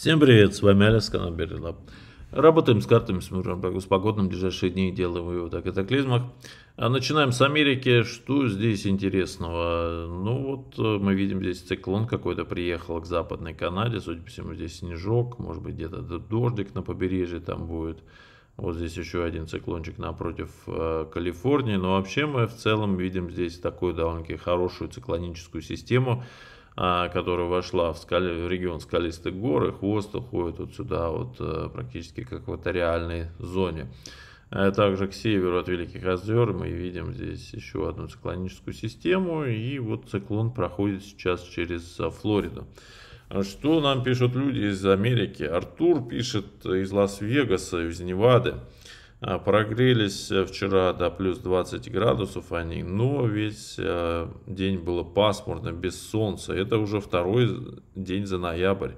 Всем привет, с вами Аля с канала Работаем с картами, смотрим прогноз погодным ближайшие дни, делаем вывод о катаклизмах. А начинаем с Америки. Что здесь интересного? Ну вот э, мы видим здесь циклон какой-то приехал к западной Канаде. Судя по всему здесь снежок, может быть где-то дождик на побережье там будет. Вот здесь еще один циклончик напротив э, Калифорнии. Но вообще мы в целом видим здесь такую довольно-таки хорошую циклоническую систему. А, которая вошла в, скале, в регион скалистых гор, и хвост уходит вот сюда, вот э, практически как в экваториальной зоне. Э, также к северу от Великих озер мы видим здесь еще одну циклоническую систему, и вот циклон проходит сейчас через э, Флориду. А что нам пишут люди из Америки? Артур пишет из Лас-Вегаса, из Невады. А, прогрелись э, вчера до плюс 20 градусов они, но весь э, день было пасмурно, без солнца. Это уже второй день за ноябрь.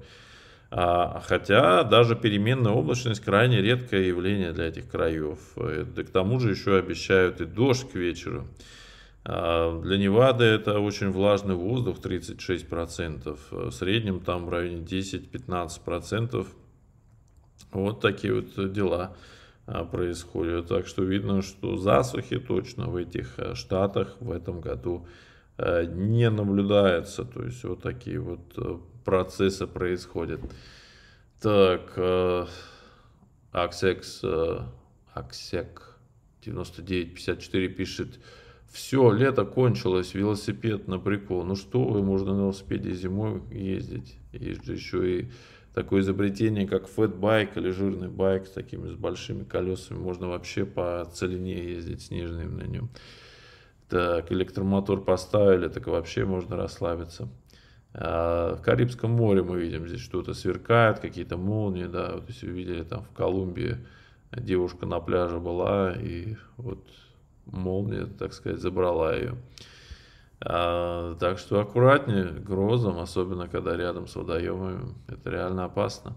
А, хотя даже переменная облачность крайне редкое явление для этих краев. Э, да к тому же еще обещают и дождь к вечеру. А, для Невады это очень влажный воздух, 36%. В среднем там в районе 10-15%. Вот такие вот дела. А, происходит, Так что видно, что засухи точно в этих а, штатах в этом году а, не наблюдается. То есть вот такие вот э, процессы происходят. Так, Аксекс, Аксек 9954 пишет, все, лето кончилось, велосипед на прикол. Ну что вы, можно на велосипеде зимой ездить. Есть же еще и такое изобретение, как фэтбайк или жирный байк с такими с большими колесами. Можно вообще по целине ездить снежным на нем. Так, электромотор поставили, так вообще можно расслабиться. А в Карибском море мы видим здесь что-то сверкает, какие-то молнии, да. Вот если увидели там в Колумбии девушка на пляже была, и вот молния, так сказать, забрала ее. А, так что аккуратнее грозом, особенно когда рядом с водоемами. Это реально опасно.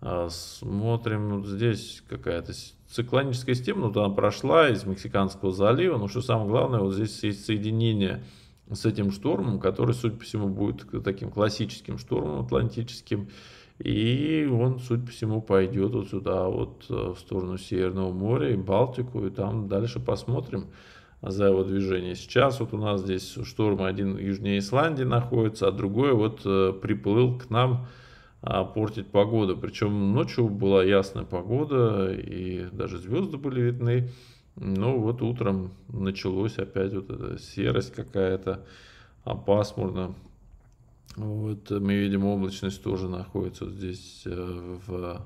А, смотрим, вот ну, здесь какая-то циклоническая система, ну, вот она прошла из Мексиканского залива, но ну, что самое главное, вот здесь есть соединение с этим штормом, который, судя по всему, будет таким классическим штормом атлантическим, и он, судя по всему, пойдет вот сюда, вот э, в сторону Северного моря и Балтику, и там дальше посмотрим за его движение. Сейчас вот у нас здесь шторм один южнее Исландии находится, а другой вот э, приплыл к нам а, портить погоду. Причем ночью была ясная погода, и даже звезды были видны. Но вот утром началось опять вот эта серость какая-то, а пасмурно. Вот мы видим, облачность тоже находится здесь э, в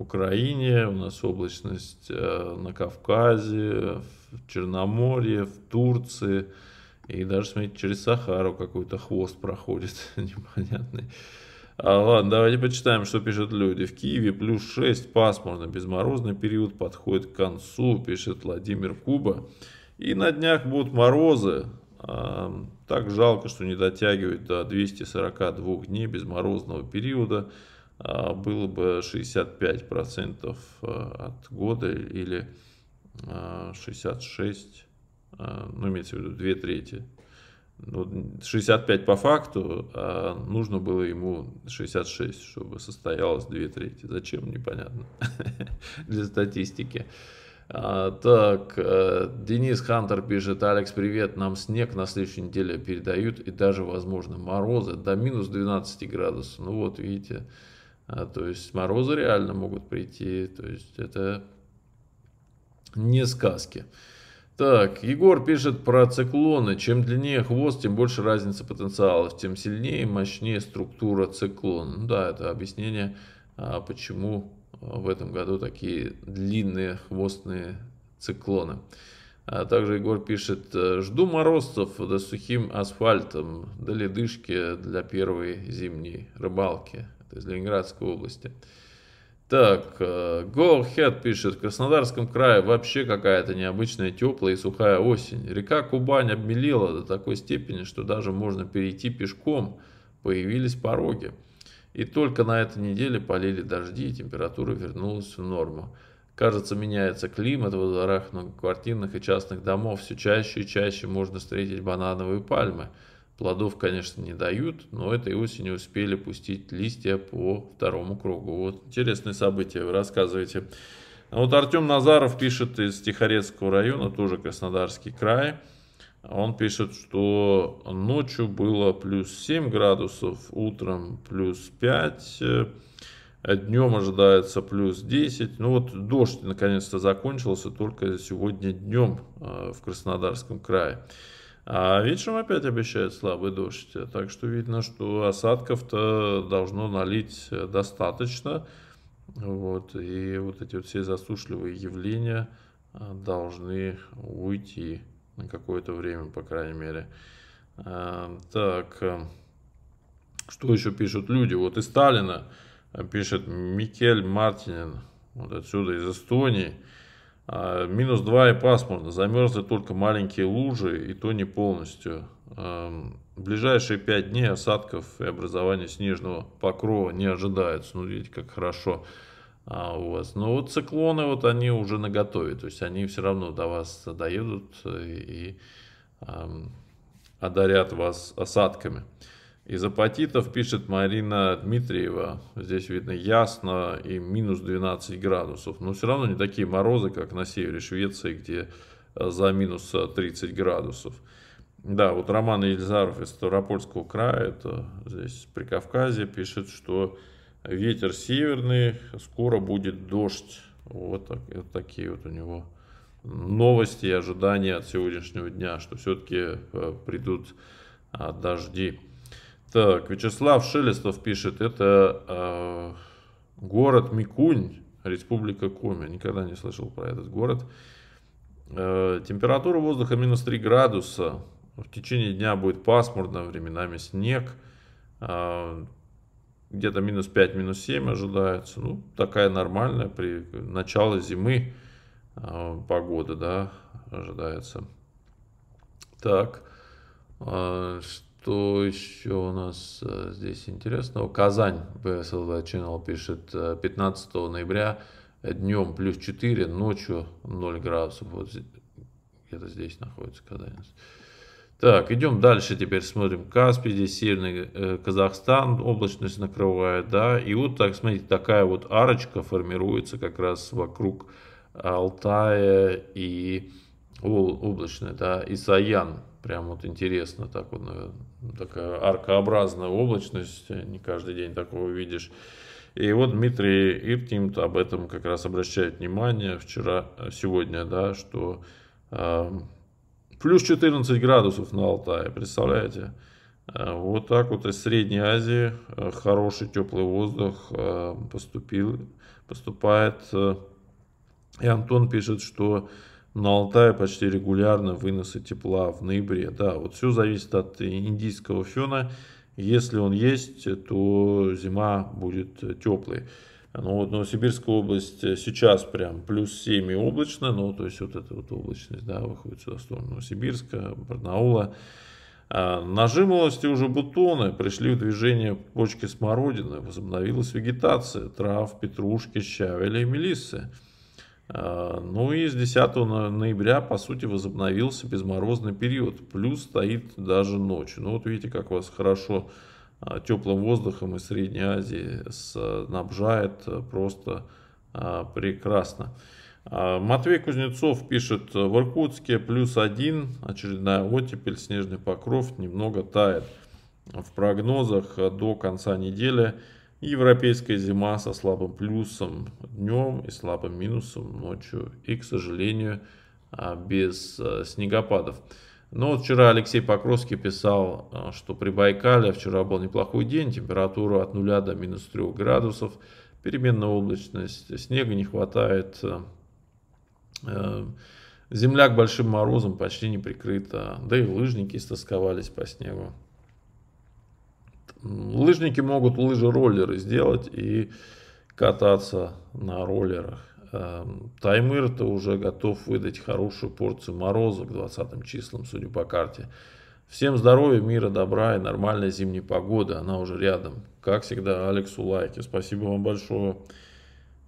Украине, у нас облачность э, на Кавказе, в Черноморье, в Турции. И даже, смотрите, через Сахару какой-то хвост проходит непонятный. А, ладно, давайте почитаем, что пишут люди. В Киеве плюс 6, пасмурно, безморозный период подходит к концу, пишет Владимир Куба. И на днях будут морозы. А, так жалко, что не дотягивает до 242 дней безморозного периода. А, было бы 65% а, от года или 66, а, ну, имеется в виду 2 трети. 65 ну, по факту, а нужно было ему 66, чтобы состоялось две трети. Зачем, непонятно, для статистики. Так, э, Денис Хантер пишет, Алекс, привет, нам снег на следующей неделе передают и даже, возможно, морозы до минус 12 градусов. Ну вот, видите, а, то есть морозы реально могут прийти. То есть это не сказки. Так, Егор пишет про циклоны. Чем длиннее хвост, тем больше разница потенциалов, тем сильнее и мощнее структура циклона. Ну да, это объяснение, а, почему а, в этом году такие длинные хвостные циклоны. А также Егор пишет, э, жду морозцев да сухим асфальтом, да ледышки для первой зимней рыбалки то есть Ленинградской области. Так, Горхед э, пишет, в Краснодарском крае вообще какая-то необычная теплая и сухая осень. Река Кубань обмелела до такой степени, что даже можно перейти пешком. Появились пороги. И только на этой неделе полили дожди, и температура вернулась в норму. Кажется, меняется климат во дворах многоквартирных и частных домов. Все чаще и чаще можно встретить банановые пальмы. Плодов, конечно, не дают, но этой осенью успели пустить листья по второму кругу. Вот интересное событие. вы рассказываете. А вот Артем Назаров пишет из Тихорецкого района, тоже Краснодарский край. Он пишет, что ночью было плюс 7 градусов, утром плюс 5, э, днем ожидается плюс 10. Ну вот дождь наконец-то закончился только сегодня днем э, в Краснодарском крае. А вечером опять обещает слабый дождь. Так что видно, что осадков-то должно налить э, достаточно. Вот, и вот эти вот все засушливые явления э, должны уйти на какое-то время, по крайней мере. Э, так, что еще пишут люди? Вот из Сталина пишет Микель Мартинин, вот отсюда, из Эстонии. А, минус 2 и пасмурно. Замерзли только маленькие лужи, и то не полностью. В а, ближайшие 5 дней осадков и образования снежного покрова не ожидается. Ну, видите, как хорошо а, у вас. Но вот циклоны, вот они уже наготове. То есть они все равно до вас доедут и одарят вас осадками. Из апатитов пишет Марина Дмитриева. Здесь видно ясно и минус 12 градусов. Но все равно не такие морозы, как на севере Швеции, где э, за минус 30 э, градусов. Да, вот Роман Елизаров из Ставропольского края, это здесь при Кавказе, пишет, что ветер северный, скоро будет дождь. Вот, так, вот такие вот у него новости и ожидания от сегодняшнего дня, что все-таки э, придут дожди. Так, Вячеслав Шелестов пишет, это э, город Микунь, Республика Коми. Никогда не слышал про этот город. Э, температура воздуха минус 3 градуса. В течение дня будет пасмурно, временами снег. Э, где-то минус 5, минус 7 ожидается. Ну, такая нормальная при начале зимы э, погода, да, ожидается. Так, э, что еще у нас э, здесь интересного? Казань, БСЛВ Channel пишет, 15 э, ноября днем плюс 4, ночью 0 градусов. Вот где-то здесь находится Казань. Так, идем дальше теперь смотрим. Каспий, здесь северный э, Казахстан, облачность накрывает, да. И вот так, смотрите, такая вот арочка формируется как раз вокруг Алтая и о, облачная, да, и Саян. Прям вот интересно так вот, наверное такая аркообразная облачность, не каждый день такого видишь. И вот Дмитрий Иркимт об этом как раз обращает внимание вчера, сегодня, да, что э, плюс 14 градусов на Алтае, представляете? А, вот так вот из Средней Азии а, хороший теплый воздух поступил, поступает. И Антон пишет, что на Алтае почти регулярно выносы тепла в ноябре. Да, вот все зависит от индийского фена. Если он есть, то зима будет теплой. Ну, вот Новосибирская область сейчас прям плюс 7 и облачно, ну, то есть вот эта вот облачность, да, выходит сюда в сторону Новосибирска, Барнаула. А, нажималости уже бутоны, пришли в движение почки смородины, возобновилась вегетация трав, петрушки, щавеля и мелиссы. Э, ну и с 10 ноября, по сути, возобновился безморозный период. Плюс стоит даже ночь. Ну вот видите, как вас хорошо а, теплым воздухом из Средней Азии снабжает э, просто а, прекрасно. А, Матвей Кузнецов пишет, в Иркутске плюс один, очередная оттепель, снежный покров немного тает. В прогнозах до конца недели Европейская зима со слабым плюсом днем и слабым минусом ночью. И, к сожалению, а, без а, снегопадов. Но вот вчера Алексей Покровский писал, а, что при Байкале вчера был неплохой день, температура от 0 до минус 3 градусов, переменная облачность, снега не хватает, земля к большим морозам почти не прикрыта, да и лыжники истосковались по снегу. Лыжники могут лыжи-роллеры сделать и кататься на роллерах. Эм, таймыр-то уже готов выдать хорошую порцию мороза к 20 числам, судя по карте. Всем здоровья, мира, добра и нормальной зимней погоды. Она уже рядом. Как всегда, Алексу лайки. Спасибо вам большое,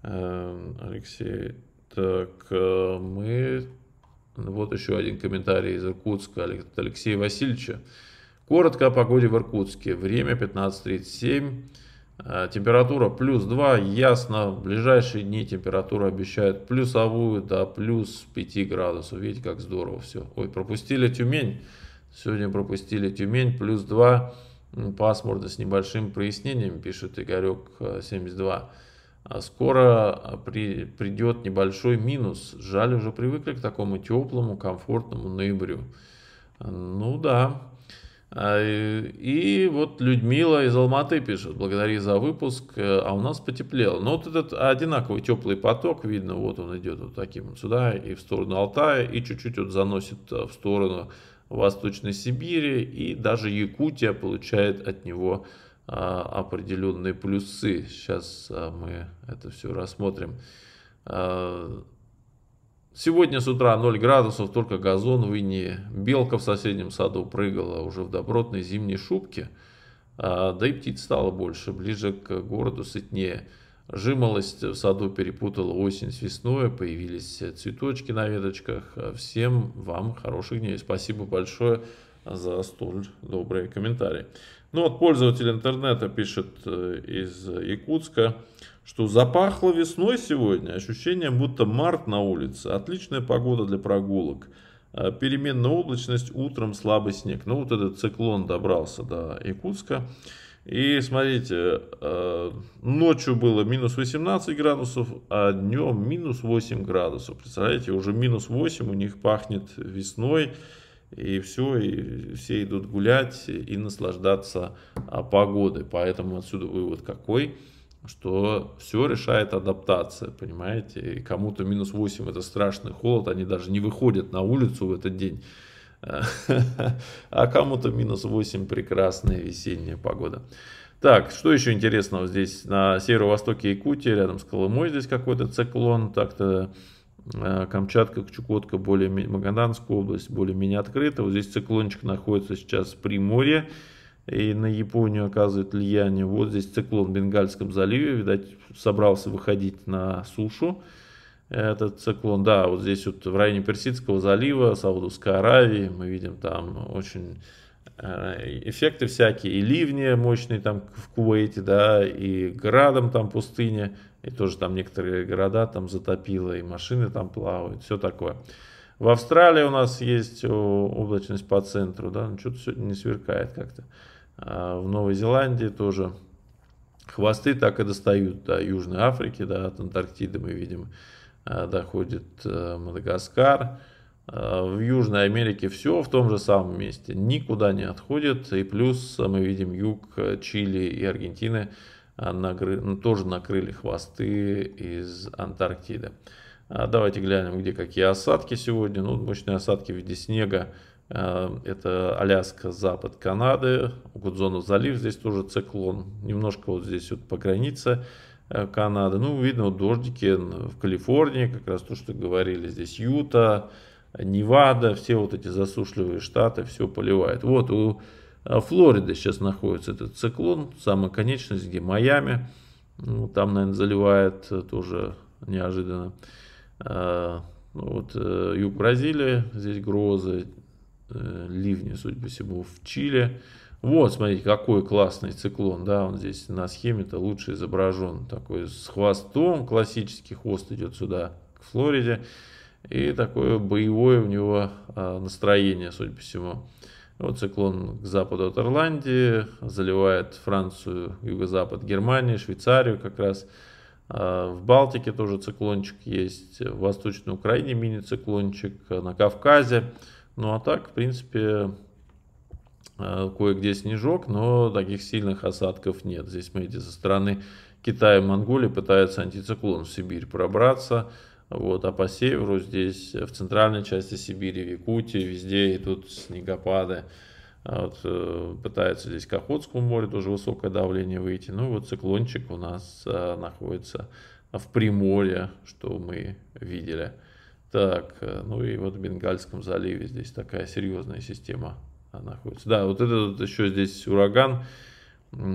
эм, Алексей. Так, э, мы... Вот еще один комментарий из Иркутска от Алексея Васильевича. Коротко о погоде в Иркутске. Время 15.37. Э, температура плюс 2, ясно. В ближайшие дни температура обещает плюсовую до плюс 5 градусов. Видите, как здорово все. Ой, пропустили Тюмень. Сегодня пропустили Тюмень. Плюс 2 пасмурно с небольшим прояснением, пишет Игорек 72. Э, а скоро э, при, придет небольшой минус. Жаль, уже привыкли к такому теплому, комфортному ноябрю. Ну да, а, и вот Людмила из Алматы пишет, благодари за выпуск, э, а у нас потеплело. Но ну, вот этот одинаковый теплый поток, видно, вот он идет вот таким сюда и в сторону Алтая, и чуть-чуть вот заносит э, в сторону Восточной Сибири, и даже Якутия получает от него а, определенные плюсы. Сейчас э, мы это все рассмотрим. А, Сегодня с утра 0 градусов, только газон в Ине. Белка в соседнем саду прыгала уже в добротной зимней шубке. А, да и птиц стало больше, ближе к городу сытнее. Жимолость в саду перепутала осень с весной, появились цветочки на веточках. Всем вам хороших дней. Спасибо большое за столь добрые комментарии. Ну вот пользователь интернета пишет э, из Якутска что запахло весной сегодня, ощущение будто март на улице, отличная погода для прогулок, а, переменная облачность, утром слабый снег. Ну вот этот циклон добрался до Якутска. И смотрите, а, ночью было минус 18 градусов, а днем минус 8 градусов. Представляете, уже минус 8 у них пахнет весной, и все, и все идут гулять и наслаждаться а, погодой. Поэтому отсюда вывод какой – что все решает адаптация, понимаете? И кому-то минус 8 это страшный холод, они даже не выходят на улицу в этот день. А кому-то минус 8 прекрасная весенняя погода. Так, что еще интересного здесь? На северо-востоке Якутии, рядом с Колымой здесь какой-то циклон, так-то э, Камчатка, Чукотка, более Магаданская область более-менее открыта. Вот здесь циклончик находится сейчас в Приморье и на Японию оказывает влияние. Вот здесь циклон в Бенгальском заливе, видать, собрался выходить на сушу. Этот циклон, да, вот здесь вот в районе Персидского залива, Саудовской Аравии, мы видим там очень э, эффекты всякие, и ливни мощные там в Кувейте, да, и градом там пустыня, и тоже там некоторые города там затопило, и машины там плавают, все такое. В Австралии у нас есть облачность по центру, да, ну что-то сегодня не сверкает как-то. А, в Новой Зеландии тоже. Хвосты так и достают до Южной Африки, да, от Антарктиды мы видим, а, доходит э, Мадагаскар. А, в Южной Америке все в том же самом месте, никуда не отходит. И плюс мы видим юг э, Чили и Аргентины нагры... Ну, тоже накрыли хвосты из Антарктиды. Давайте глянем, где какие осадки сегодня. Ну, мощные осадки в виде снега Эм, это Аляска, запад Канады, Гудзону залив, здесь тоже циклон. Немножко вот здесь вот по границе э, Канады. Ну, видно, вот дождики в Калифорнии, как раз то, что говорили, здесь Юта, Невада, все вот эти засушливые штаты, все поливает. Вот у э, Флориды сейчас находится этот циклон, самая конечность, где Майами. Ну, там, наверное, заливает э, тоже неожиданно. Ну, вот юг Бразилии, здесь грозы, Э, ливни, судя по всему, в Чили. Вот, смотрите, какой классный циклон, да, он здесь на схеме-то лучше изображен. Такой с хвостом, классический хвост идет сюда, к Флориде. И такое боевое у него а, настроение, судя по всему. Вот циклон к западу от Ирландии, заливает Францию, юго-запад Германии, Швейцарию как раз. А, в Балтике тоже циклончик есть, в Восточной Украине мини-циклончик, а, на Кавказе. Ну а так, в принципе, э, кое-где снежок, но таких сильных осадков нет. Здесь, смотрите, со стороны Китая и Монголии пытается антициклон в Сибирь пробраться. Вот, а по северу здесь, э, в центральной части Сибири, в Якутии, везде идут снегопады. А вот, э, пытается здесь к Охотскому морю тоже высокое давление выйти. Ну вот циклончик у нас находится в Приморье, что мы видели. Так, э, ну и вот в Бенгальском заливе здесь такая серьезная система а, находится. Да, вот этот вот еще здесь ураган,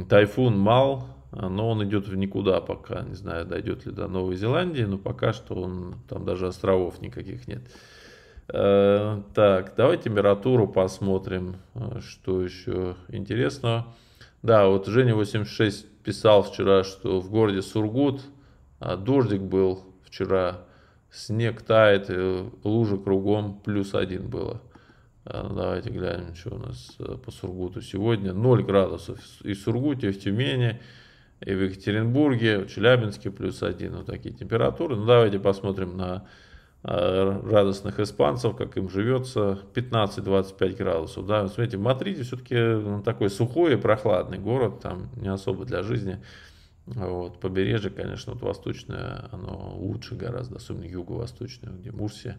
тайфун Мал, а, но он идет в никуда пока, не знаю, дойдет ли до Новой Зеландии, но пока что он, там даже островов никаких нет. Э, так, давайте температуру посмотрим, э, что еще интересного. Да, вот Женя86 писал вчера, что в городе Сургут а, дождик был вчера Снег тает, э, лужи кругом, плюс один было. Э, давайте глянем, что у нас э, по Сургуту сегодня. 0 градусов и в Сургуте, и в Тюмени, и в Екатеринбурге, в Челябинске плюс один. Вот такие температуры. Ну, давайте посмотрим на радостных испанцев, как им живется, 15-25 градусов. Да, смотрите, в Мадриде все-таки такой сухой и прохладный город, там не особо для жизни. Вот, побережье, конечно, вот восточное, оно лучше гораздо, особенно юго-восточное, где Мурсия.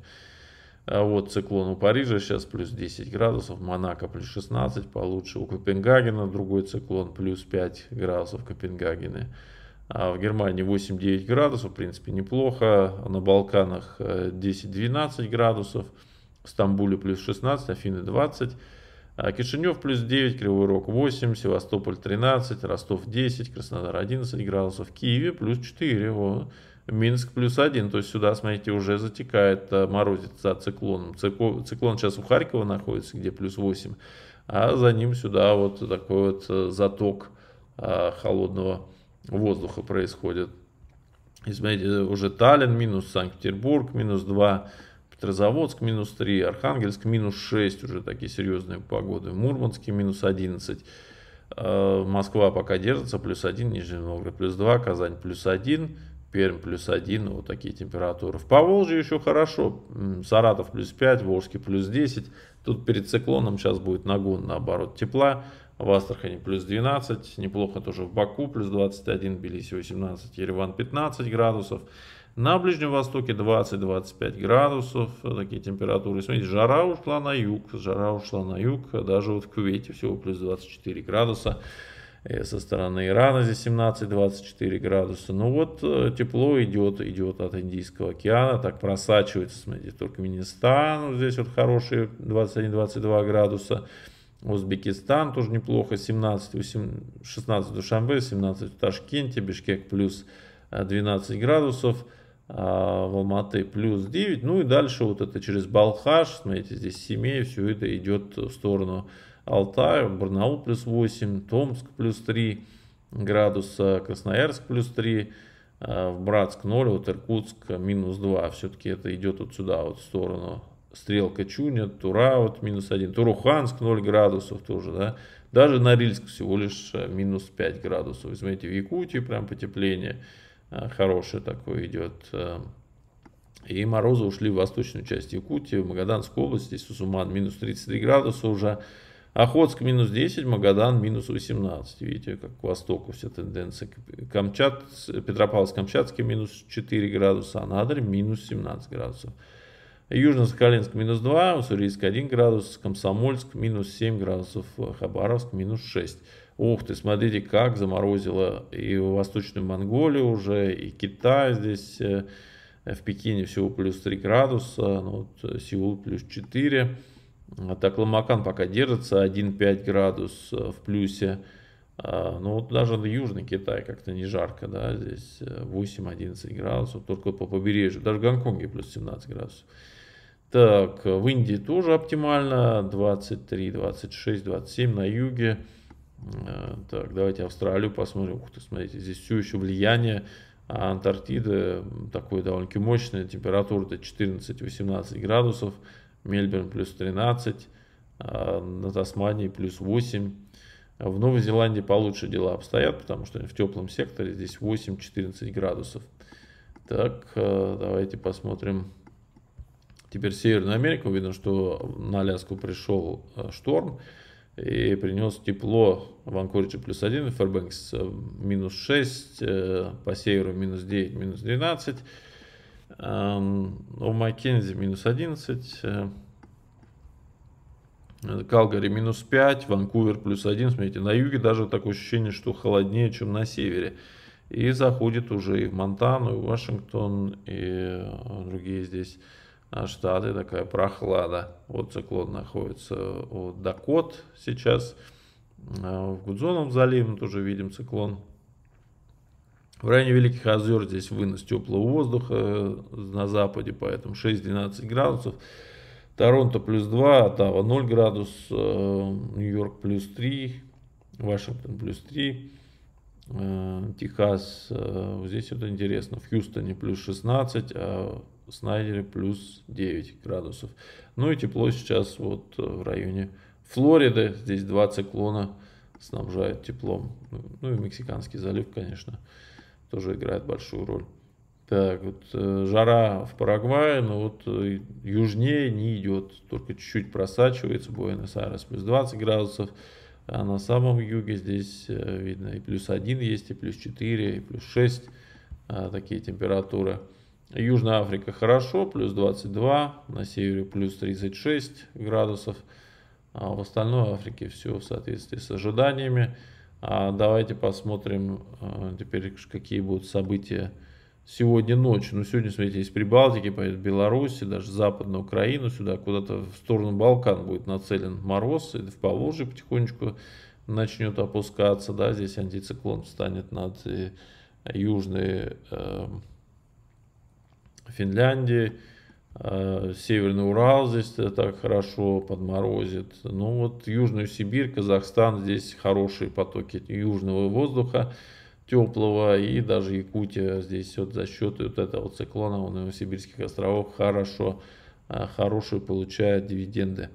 А вот циклон у Парижа сейчас плюс 10 градусов, Монако плюс 16, получше. У Копенгагена другой циклон плюс 5 градусов Копенгагены. А в Германии 8-9 градусов, в принципе, неплохо. На Балканах 10-12 э, градусов. В Стамбуле плюс 16, Афины 20. А Кишинев плюс 9, Кривой Рог 8, Севастополь 13, Ростов 10, Краснодар 11 градусов, Киеве плюс 4, вот. Минск плюс 1, то есть сюда, смотрите, уже затекает, э, морозит за циклоном. Циклон сейчас у Харькова находится, где плюс 8, а за ним сюда вот такой вот э, заток э, холодного воздуха происходит. И смотрите, уже Таллин минус Санкт-Петербург, минус 2 Петрозаводск минус 3, Архангельск минус 6, уже такие серьезные погоды, Мурманский минус 11, э, Москва пока держится, плюс 1, Нижний Новгород плюс 2, Казань плюс 1, Пермь плюс 1, вот такие температуры. В Поволжье еще хорошо, Саратов плюс 5, Волжский плюс 10, тут перед циклоном сейчас будет нагон наоборот тепла, в Астрахани плюс 12, неплохо тоже в Баку плюс 21, Белиси 18, Ереван 15 градусов. На Ближнем Востоке 20-25 градусов, э, такие температуры. Смотрите, жара ушла на юг, жара ушла на юг, э, даже вот в Кувейте всего плюс 24 градуса. Э, со стороны Ирана здесь 17-24 градуса. Ну вот тепло идет, идет от Индийского океана, так просачивается, смотрите, Туркменистан, здесь вот хорошие 21-22 градуса. Узбекистан тоже неплохо, 17, 18, 16 в Душамбе, 17 в Ташкенте, Бишкек плюс 12 градусов. А, в Алматы плюс 9. Ну и дальше вот это через Балхаш, смотрите, здесь Семей, все это идет в сторону Алтая, Барнаул плюс 8, Томск плюс 3 градуса, Красноярск плюс 3, а, в Братск 0, вот Иркутск минус 2. Все-таки это идет вот сюда, вот в сторону Стрелка Чуня, Тура вот минус 1, Туруханск 0 градусов тоже, да. Даже Норильск всего лишь э, минус 5 градусов. Вы Смотрите, в Якутии прям потепление. Э, хороший такой идет. Э, и морозы ушли в восточную часть Якутии, в Магаданскую область, здесь Сусуман минус 33 градуса уже, а Охотск минус 10, Магадан минус 18. Видите, как к востоку вся тенденция Камчат, Петропавловск-Камчатский минус 4 градуса, а Анадырь минус 17 градусов. Южно-Сахалинск минус 2, Уссурийск 1 градус, Комсомольск минус 7 градусов, Хабаровск минус 6 ух ты, смотрите, как заморозило и Восточную Монголию уже, и Китай здесь, э, в Пекине всего плюс 3 градуса, ну, вот э, Сеул плюс 4. А так Ламакан пока держится 1,5 градус э, в плюсе. А, ну вот даже на Южный Китай как-то не жарко, да, здесь 8-11 градусов, только по побережью, даже в Гонконге плюс 17 градусов. Так, в Индии тоже оптимально, 23, 26, 27 на юге, Э, так, давайте Австралию посмотрим. Ух ты, смотрите, здесь все еще влияние Антарктиды, Антарктида такой довольно-таки мощная, температура то 14-18 градусов, Мельбурн плюс 13, а, на Тасмании плюс 8. В Новой Зеландии получше дела обстоят, потому что в теплом секторе здесь 8-14 градусов. Так, э, давайте посмотрим. Теперь Северную Америку. Видно, что на Аляску пришел э, шторм и принес тепло в Анкоридже плюс 1, Фербэнкс э, минус 6, э, по северу минус 9, минус 12, у эм, Маккензи минус 11, э, Калгари минус 5, Ванкувер плюс 1, смотрите, на юге даже такое ощущение, что холоднее, чем на севере. И заходит уже и в Монтану, и в Вашингтон, и другие здесь а штаты, такая прохлада. Вот циклон находится у Дакот сейчас. А, в Гудзоном заливе мы тоже видим циклон. В районе Великих Озер здесь вынос теплого воздуха э, на западе, поэтому 6-12 градусов. Торонто плюс 2, Оттава 0 градус, э, Нью-Йорк плюс 3, Вашингтон плюс 3, э, Техас, здесь вот интересно, в Хьюстоне плюс 16, а Снайдере плюс 9 градусов. Ну и тепло сейчас вот э, в районе Флориды. Здесь два циклона снабжают теплом. Ну, ну и Мексиканский залив, конечно, тоже играет большую роль. Так, вот э, жара в Парагвае, но вот э, южнее не идет, только чуть-чуть просачивается, Буэнос-Айрес плюс 20 градусов, а на самом юге здесь видно и плюс 1 есть, и плюс 4, и плюс 6 а, такие температуры. Южная Африка хорошо, плюс 22, на севере плюс 36 градусов. А в остальной Африке все в соответствии с ожиданиями. А давайте посмотрим а, теперь, какие будут события сегодня ночью. Ну, сегодня, смотрите, из Прибалтики поедет Беларуси, даже Западную Украину, сюда куда-то в сторону Балкан будет нацелен мороз, и в Поволжье потихонечку начнет опускаться, да, здесь антициклон встанет над э, южной э, Финляндии. Э, Северный Урал здесь э, так хорошо подморозит. Ну вот Южную Сибирь, Казахстан, здесь хорошие потоки южного воздуха теплого. И даже Якутия здесь вот за счет вот этого циклона у Новосибирских островов хорошо, э, хорошие получает дивиденды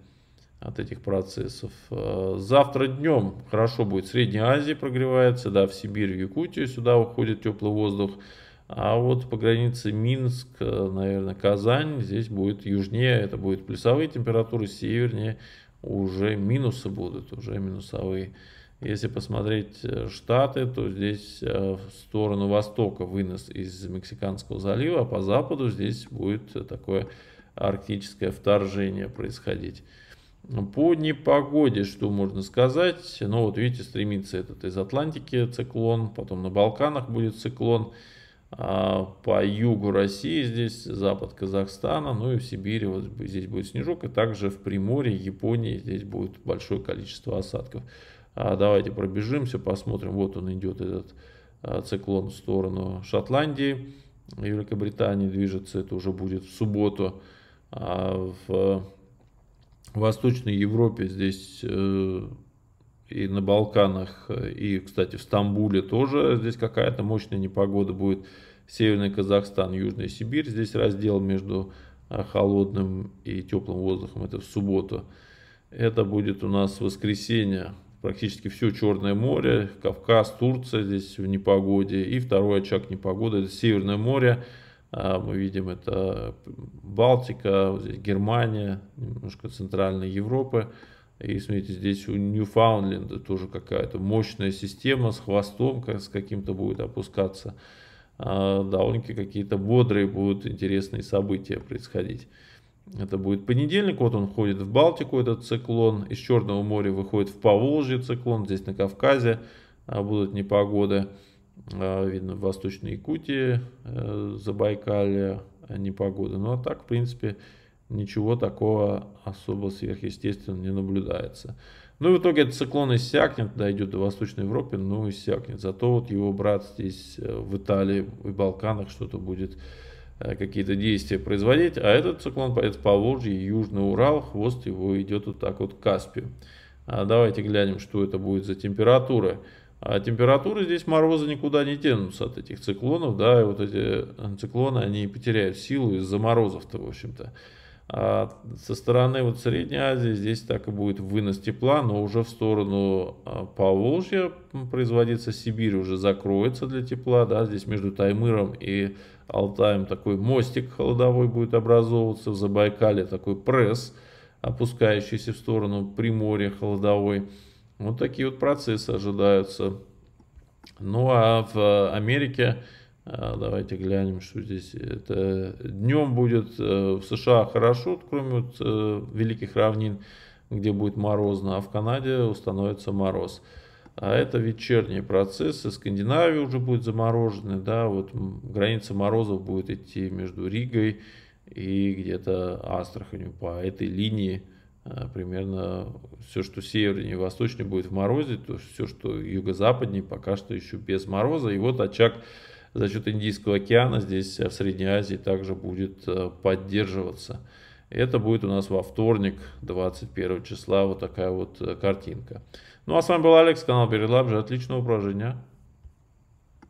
от этих процессов. Завтра днем хорошо будет. Средняя Азия прогревается, да, в Сибирь, в Якутию сюда уходит теплый воздух. А вот по границе Минск, э, наверное, Казань, здесь будет южнее, это будет плюсовые температуры, севернее уже минусы будут, уже минусовые. Если посмотреть э, Штаты, то здесь э, в сторону востока вынос из Мексиканского залива, а по западу здесь будет такое арктическое вторжение происходить. По непогоде, что можно сказать, ну вот видите, стремится этот из Атлантики циклон, потом на Балканах будет циклон, а, по югу России здесь запад Казахстана, ну и в Сибири вот здесь будет снежок, и также в Приморье, Японии здесь будет большое количество осадков. А давайте пробежимся, посмотрим, вот он идет этот а, циклон в сторону Шотландии, Великобритании движется, это уже будет в субботу. А в Восточной Европе здесь э, и на Балканах, и, кстати, в Стамбуле тоже здесь какая-то мощная непогода будет. Северный Казахстан, Южная Сибирь, здесь раздел между а, холодным и теплым воздухом, это в субботу. Это будет у нас воскресенье, практически все Черное море, Кавказ, Турция здесь в непогоде. И второй очаг непогоды, это Северное море, а, мы видим это Балтика, здесь Германия, немножко Центральной Европы. И смотрите, здесь у Ньюфаундленда тоже какая-то мощная система с хвостом, как с каким-то будет опускаться. А, довольно-таки какие-то бодрые будут интересные события происходить. Это будет понедельник, вот он входит в Балтику, этот циклон. Из Черного моря выходит в Поволжье циклон, здесь на Кавказе а, будут непогоды. А, видно, в Восточной Якутии, э, Забайкалье а, непогода. Ну а так, в принципе, ничего такого особо сверхъестественного не наблюдается. Ну и в итоге этот циклон иссякнет, дойдет до Восточной Европы, но ну, иссякнет. Зато вот его брат здесь э, в Италии и Балканах что-то будет э, какие-то действия производить, а этот циклон поедет по Волжье, Южный Урал, хвост его идет вот так вот к Каспию. А давайте глянем, что это будет за температуры. А температуры здесь морозы никуда не тянутся от этих циклонов, да, и вот эти э, циклоны, они потеряют силу из-за морозов-то, в общем-то. А со стороны вот Средней Азии здесь так и будет вынос тепла, но уже в сторону а, Поволжья производится Сибирь, уже закроется для тепла, да, здесь между Таймыром и Алтаем такой мостик холодовой будет образовываться, в Забайкале такой пресс, опускающийся в сторону Приморья холодовой. Вот такие вот процессы ожидаются. Ну а в а, Америке а, давайте глянем, что здесь. Это днем будет э, в США хорошо, кроме вот э, великих равнин, где будет морозно, а в Канаде установится мороз. А это вечерние процессы. Скандинавия уже будет заморожена, да, вот граница морозов будет идти между Ригой и где-то Астраханью по этой линии а, примерно все, что севернее и восточнее будет в морозе, то все, что юго-западнее, пока что еще без мороза. И вот очаг за счет Индийского океана здесь э, в Средней Азии также будет э, поддерживаться. Это будет у нас во вторник, 21 числа, вот такая вот э, картинка. Ну а с вами был Алекс, канал Перелабжи. Отличного упражнения.